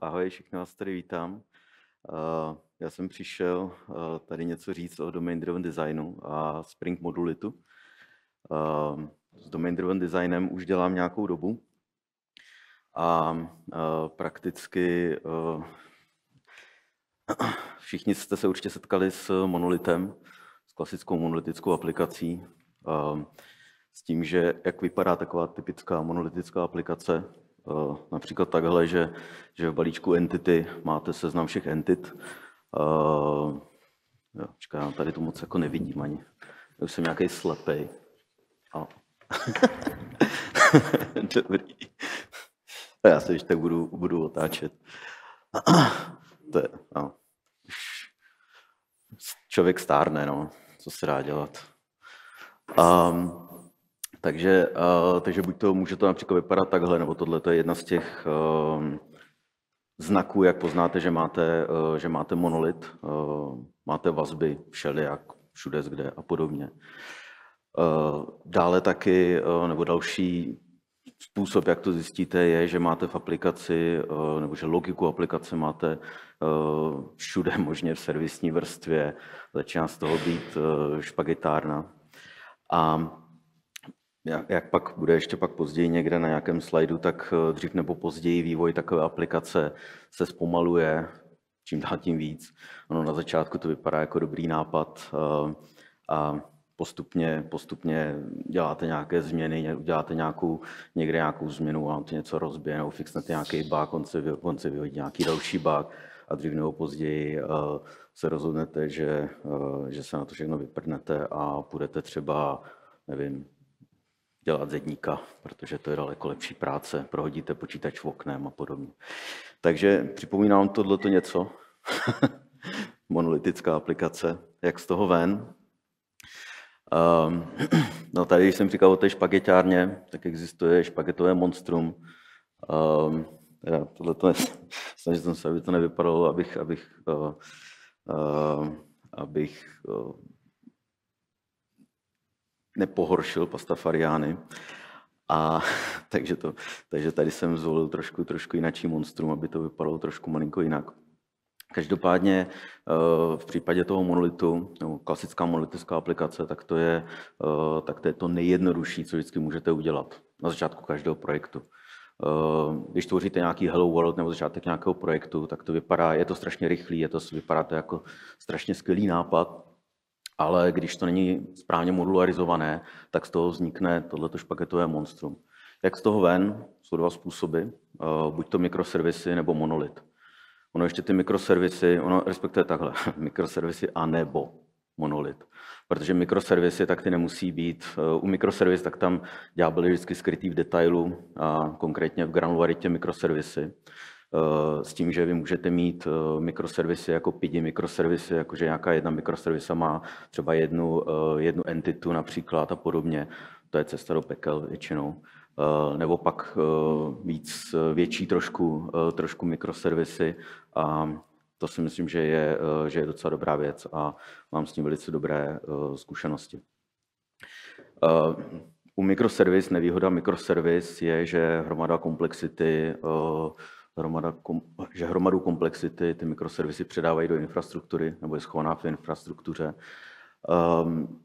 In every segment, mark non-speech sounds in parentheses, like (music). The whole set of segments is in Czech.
Ahoj, všichni, vás tady vítám. Eh, já jsem přišel eh, tady něco říct o Domain Driven Designu a Spring Modulitu. Eh, s Domain Driven Designem už dělám nějakou dobu a prakticky (clears throat) všichni jste se určitě setkali s monolitem, s klasickou monolitickou aplikací, s tím, že jak vypadá taková typická monolitická aplikace, Eh, například takhle, že, že v balíčku entity máte seznam všech entit. Uh, jo, čekám, tady to moc jako nevidím ani. Já už jsem nějaký slepej. A. (laughs) Dobrý. A já se ještě tak budu, budu otáčet. to je, no. Člověk stárne, no. Co se dá dělat. Um, takže, uh, takže buď to může to například vypadat takhle, nebo tohle to je jedna z těch uh, znaků, jak poznáte, že máte, uh, že máte monolit, uh, máte vazby všelijak, všude kde a podobně. Uh, dále taky, uh, nebo další způsob, jak to zjistíte, je, že máte v aplikaci, uh, nebo že logiku aplikace máte uh, všude (laughs) možně v servisní vrstvě, začíná z toho být uh, špagetárna. A jak, jak pak bude ještě pak později někde na nějakém slajdu, tak eh, dřív nebo později vývoj takové aplikace se zpomaluje, čím dál tím víc. Ono na začátku to vypadá jako dobrý nápad eh, a postupně, postupně děláte nějaké změny, uděláte nějakou, někde nějakou změnu a to něco rozbije, nebo fixnete nějaký bug, on se, on se vyhodí nějaký další bug a dřív nebo později eh, se rozhodnete, že, že se na to všechno vyprdnete a půjdete třeba, nevím, dělat zedníka, protože to je daleko lepší práce, prohodíte počítač v oknem a podobně. Takže připomínám tohleto něco, (laughs) monolitická aplikace, jak z toho ven. Um, (clears throat) no tady, když jsem říkal o té špagetárně, tak existuje špagetové monstrum. Um, to tohleto (laughs) snažil jsem se, aby to nevypadalo, abych, abych, uh, uh, abych uh, nepohoršil pastafariány. A (laughs) takže, to, takže tady jsem zvolil trošku, trošku jinačí monstrum, aby to vypadalo trošku malinko jinak. Každopádně eh, v případě toho monolitu, nebo klasická monolitická aplikace, tak to, je, eh, tak to je to nejjednodušší, co vždycky můžete udělat na začátku každého projektu. Eh, když tvoříte nějaký Hello World nebo začátek nějakého projektu, tak to vypadá, je to strašně rychlý, je to, vypadá to jako strašně skvělý nápad, ale když to není správně modularizované, tak z toho vznikne tohleto špaketové monstrum. Jak z toho ven? Jsou dva způsoby, eh, buď to mikroservisy nebo monolit. Ono ještě ty mikroservisy, ono respektuje takhle, (laughs) mikroservisy a nebo monolit. Protože mikroservisy, tak ty nemusí být. Eh, u mikroservis, tak tam ďábel je vždycky skrytý v detailu, a konkrétně v granularitě mikroservisy. Eh, s tím, že vy můžete mít eh, mikroservisy jako PIDI mikroservisy, jakože nějaká jedna mikroservisa má třeba jednu, eh, jednu entitu například a podobně. To je cesta do pekel většinou. Nebo pak víc větší trošku, trošku mikroservisy a to si myslím, že je, že je docela dobrá věc a mám s tím velice dobré zkušenosti. U mikroservis, nevýhoda mikroservis je, že hromada komplexity hromada kom, že hromadu komplexity ty mikroservisy předávají do infrastruktury nebo je schovaná v infrastruktuře. Um,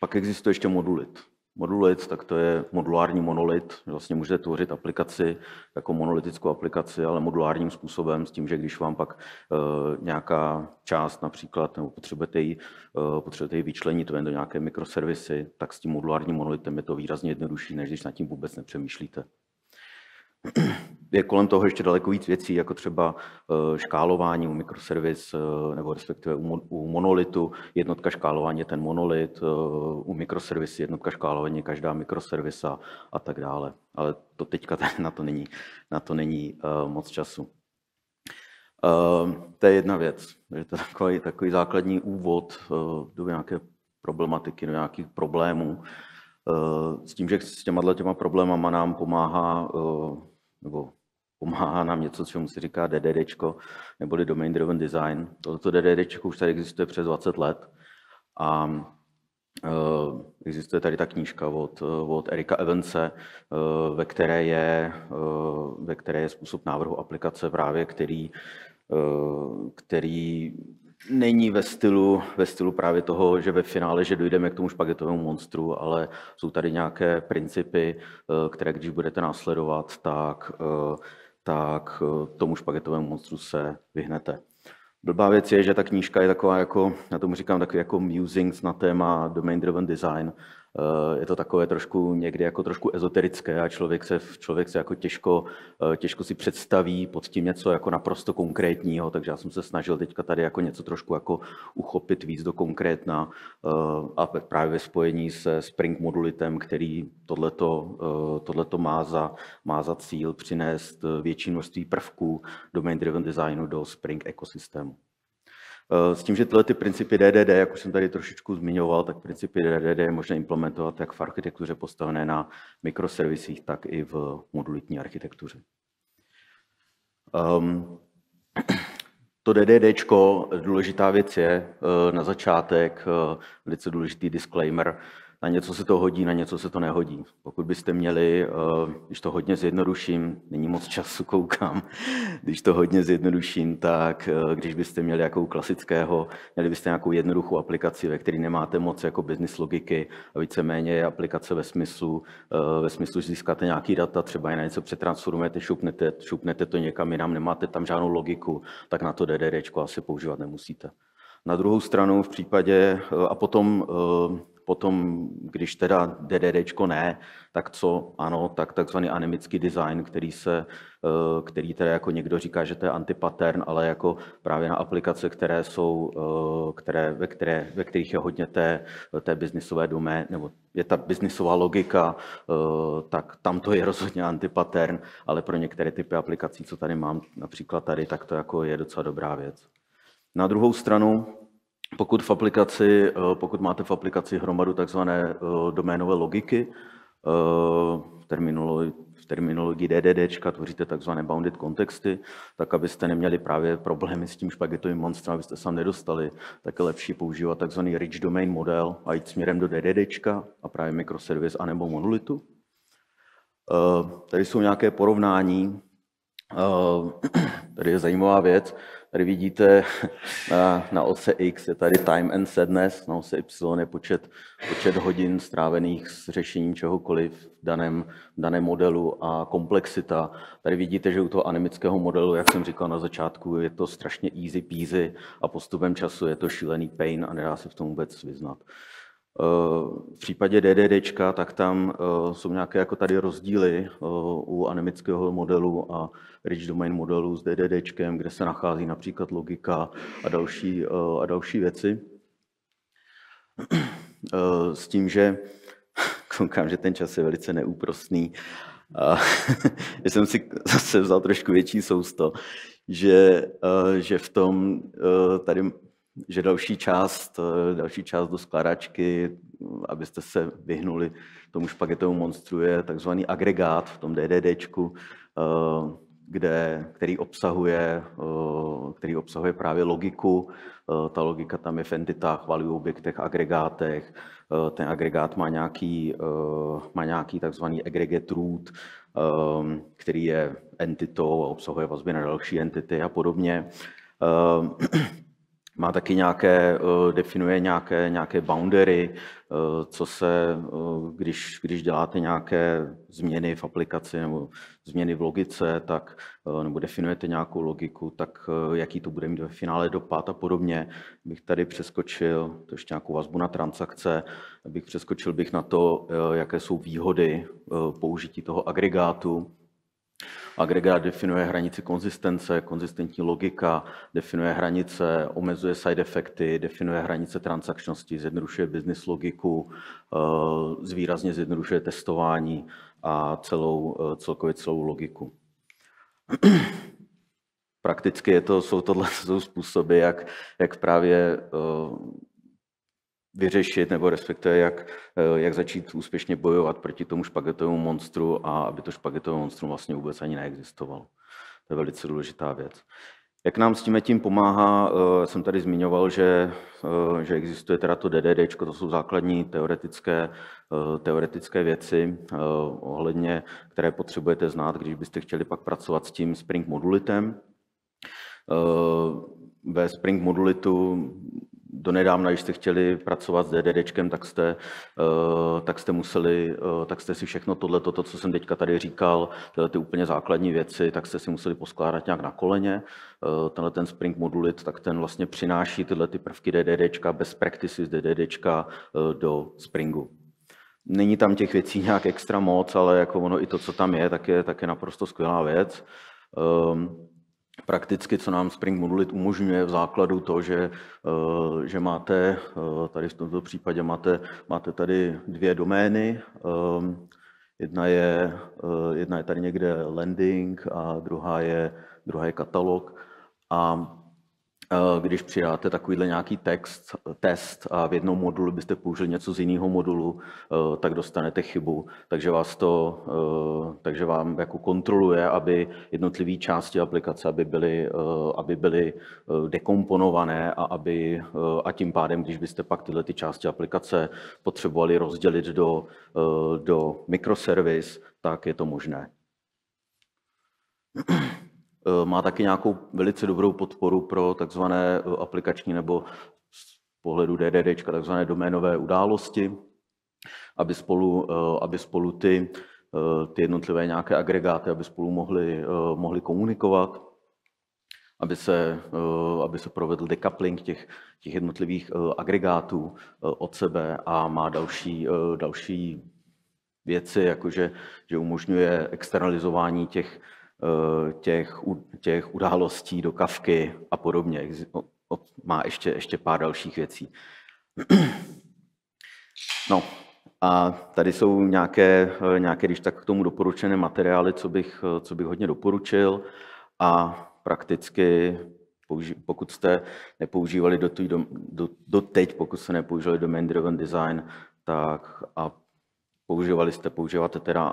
pak existuje ještě modulit. Modulit, tak to je modulární monolit. Vlastně můžete tvořit aplikaci jako monolitickou aplikaci, ale modulárním způsobem, s tím, že když vám pak uh, nějaká část například, nebo potřebujete ji, uh, eh, potřebujete ji vyčlenit ven do nějaké mikroservisy, tak s tím modulárním monolitem je to výrazně jednodušší, než když nad tím vůbec nepřemýšlíte je kolem toho ještě daleko víc věcí, jako třeba eh, škálování u mikroservis, eh, nebo respektive u monolitu. Jednotka škálování je ten monolit, eh, u mikroservis jednotka škálování je každá mikroservisa a tak dále. Ale to teďka na to není, na to není moc času. Ehm, to je jedna věc. že to takový, takový základní úvod do nějaké problematiky, do nějakých problémů. S tím, že s těma těma problémama nám pomáhá nebo pomáhá nám něco, co se říká DDD neboli Domain Driven Design. Toto DDD už tady existuje přes 20 let a eh, Existuje tady ta knížka od, eh, od Erika Evance, eh, ve které, je, ve které je způsob návrhu aplikace právě, který, který není ve stylu, ve stylu právě toho, že ve finále, že dojdeme k tomu špagetovému monstru, ale jsou tady nějaké principy, eh, které když budete následovat, tak, eh, tak eh, tomu špagetovému monstru se vyhnete. Blbá věc je, že ta knížka je taková jako, já tomu říkám takový jako musings na téma domain-driven design Eh, je to takové trošku někdy jako trošku ezoterické a člověk se, člověk se jako těžko, eh, těžko si představí pod tím něco jako naprosto konkrétního, takže já jsem se snažil teďka tady jako něco trošku jako uchopit víc do konkrétna eh, a právě ve spojení se Spring modulitem, který tohleto, tohleto má, za, má za cíl přinést větší množství prvků domain-driven designu do Spring ekosystému. Eh, s tím, že tyhle ty principy DDD, jak už jsem tady trošičku zmiňoval, tak principy DDD je možné implementovat jak v architektuře postavené na mikroservisích, tak i v modulitní architektuře. Um, to DDD, důležitá věc je eh, na začátek, eh, velice důležitý disclaimer, na něco se to hodí, na něco se to nehodí. Pokud byste měli, eh, když to hodně zjednoduším, není moc času, koukám, (laughs) když to hodně zjednoduším, tak eh, když byste měli jakou klasického, měli byste nějakou jednoduchou aplikaci, ve které nemáte moc jako business logiky a víceméně je aplikace ve smyslu, eh, ve smyslu, že získáte nějaký data, třeba je na něco přetransformujete, šupnete, šupnete to někam jinam, nemáte tam žádnou logiku, tak na to DDD asi používat nemusíte. Na druhou stranu v případě, a potom potom, když teda DDD ne, tak co ano, tak takzvaný anemický design, který se, eh, který teda jako někdo říká, že to je antipattern, ale jako právě na aplikace, které jsou, eh, které, ve, které, ve kterých je hodně té, té biznisové domé, nebo je ta biznisová logika, eh, tak tam to je rozhodně antipattern, ale pro některé typy aplikací, co tady mám, například tady, tak to jako je docela dobrá věc. Na druhou stranu, pokud, v aplikaci, eh, pokud máte v aplikaci hromadu takzvané eh, doménové logiky, eh, v terminologii, v terminologii DDD tvoříte takzvané bounded kontexty, tak abyste neměli právě problémy s tím špagetovým monstrem, abyste se nedostali, tak je lepší používat takzvaný rich domain model a jít směrem do DDD a právě mikroservis anebo monolitu. Tady jsou nějaké porovnání. (clears throat) Tady je zajímavá věc, Tady vidíte (laughs) na, na ose X je tady time and sadness, na ose Y je počet, počet hodin strávených s řešením čehokoliv v daném, v daném modelu a komplexita. Tady vidíte, že u toho anemického modelu, jak jsem říkal na začátku, je to strašně easy peasy a postupem času je to šílený pain a nedá se v tom vůbec vyznat. Eh, v případě DDD, tak tam eh, jsou nějaké jako tady rozdíly eh, u anemického modelu a rich domain modelu s DDD, kde se nachází například logika a další, a další věci. S tím, že (laughs) koukám, že ten čas je velice neúprostný. (laughs) já jsem si zase vzal trošku větší sousto, že, že v tom tady že další část, eh, další část do skladačky, mm, abyste se vyhnuli tomu špagetovému monstru, je takzvaný agregát v tom DDDčku, eh, kde, který, obsahuje, eh, který obsahuje právě logiku. Ta logika tam je v entitách, value objektech, agregátech. Ten agregát má nějaký, má nějaký takzvaný aggregate root, který je entitou a obsahuje vazby na další entity a podobně. Má taky nějaké, eh, definuje nějaké, nějaké boundary, eh, co se, eh, když, když děláte nějaké změny v aplikaci nebo změny v logice, tak, nebo definujete nějakou logiku, tak jaký to bude mít ve finále dopad a podobně. Bych tady přeskočil, to ještě nějakou vazbu na transakce, bych přeskočil bych na to, jaké jsou výhody použití toho agregátu Agregát definuje hranici konzistence, konzistentní logika, definuje hranice, omezuje side efekty, definuje hranice transakčnosti, zjednodušuje business logiku, eh, zvýrazně zjednodušuje testování a celou, eh, celkově celou logiku. (clears throat) Prakticky je to, jsou tohle (laughs) jsou způsoby, jak, jak právě eh, vyřešit, nebo respektive jak, eh, jak začít úspěšně bojovat proti tomu špagetovému monstru a aby to špagetové monstrum vlastně vůbec ani neexistovalo. To je velice důležitá věc. Jak nám s tím tím pomáhá, eh, jsem tady zmiňoval, že, eh, že existuje teda to DDD, to jsou základní teoretické, teoretické věci, ohledně, které potřebujete znát, když byste chtěli pak pracovat s tím Spring modulitem. Ve Spring modulitu nedávna, když jste chtěli pracovat s DDDčkem, tak jste, eh, tak jste museli, eh, tak jste si všechno tohle, to, co jsem teďka tady říkal, tyhle ty úplně základní věci, tak jste si museli poskládat nějak na koleně. Eh, tenhle ten Spring Modulit, tak ten vlastně přináší tyhle ty prvky DDDčka, bez DDD DDDčka do Springu. Není tam těch věcí nějak extra moc, ale jako ono i to, co tam je, tak je, tak je naprosto skvělá věc. Um, prakticky, co nám Spring Modulit umožňuje v základu to, že, eh, že máte, eh, tady v tomto případě máte, máte tady dvě domény, eh, jedna je, jedna je tady někde landing a druhá je, druhá je katalog. A Eh, když přidáte takovýhle nějaký text, test a v jednom modulu byste použili něco z jiného modulu, eh, tak dostanete chybu. Takže vás to, eh, takže vám jako kontroluje, aby jednotlivé části aplikace, aby byly, aby byly dekomponované a, aby, a tím pádem, když byste pak tyhle ty části aplikace potřebovali rozdělit do, do mikroservis, tak je to možné. Eh, má taky nějakou velice dobrou podporu pro takzvané eh, aplikační nebo z pohledu DDD, takzvané doménové události, aby spolu, eh, aby spolu ty, ty jednotlivé nějaké agregáty, aby spolu mohli, mohli komunikovat, aby se, aby se provedl decoupling těch, těch jednotlivých agregátů od sebe a má další, další věci, jakože že umožňuje externalizování těch, Eh, těch, těch událostí do kavky a podobně. Má ještě, ještě pár dalších věcí. (clears throat) No, a tady jsou nějaké, eh, nějaké když tak k tomu doporučené materiály, co bych, eh, co bych hodně doporučil. A prakticky, pokud jste nepoužívali do, tý, do, do, do teď, pokud jste nepoužívali do driven design, tak a používali jste, používáte teda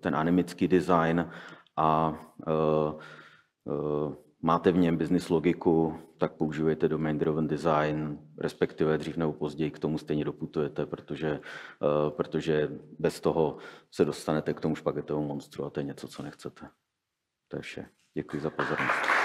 ten animický design a e, e, máte v něm business logiku, tak používejte domain driven design, respektive dřív nebo později k tomu stejně doputujete, protože, e, protože bez toho se dostanete k tomu špagetovému monstru a to je něco, co nechcete. To je vše. Děkuji za pozornost.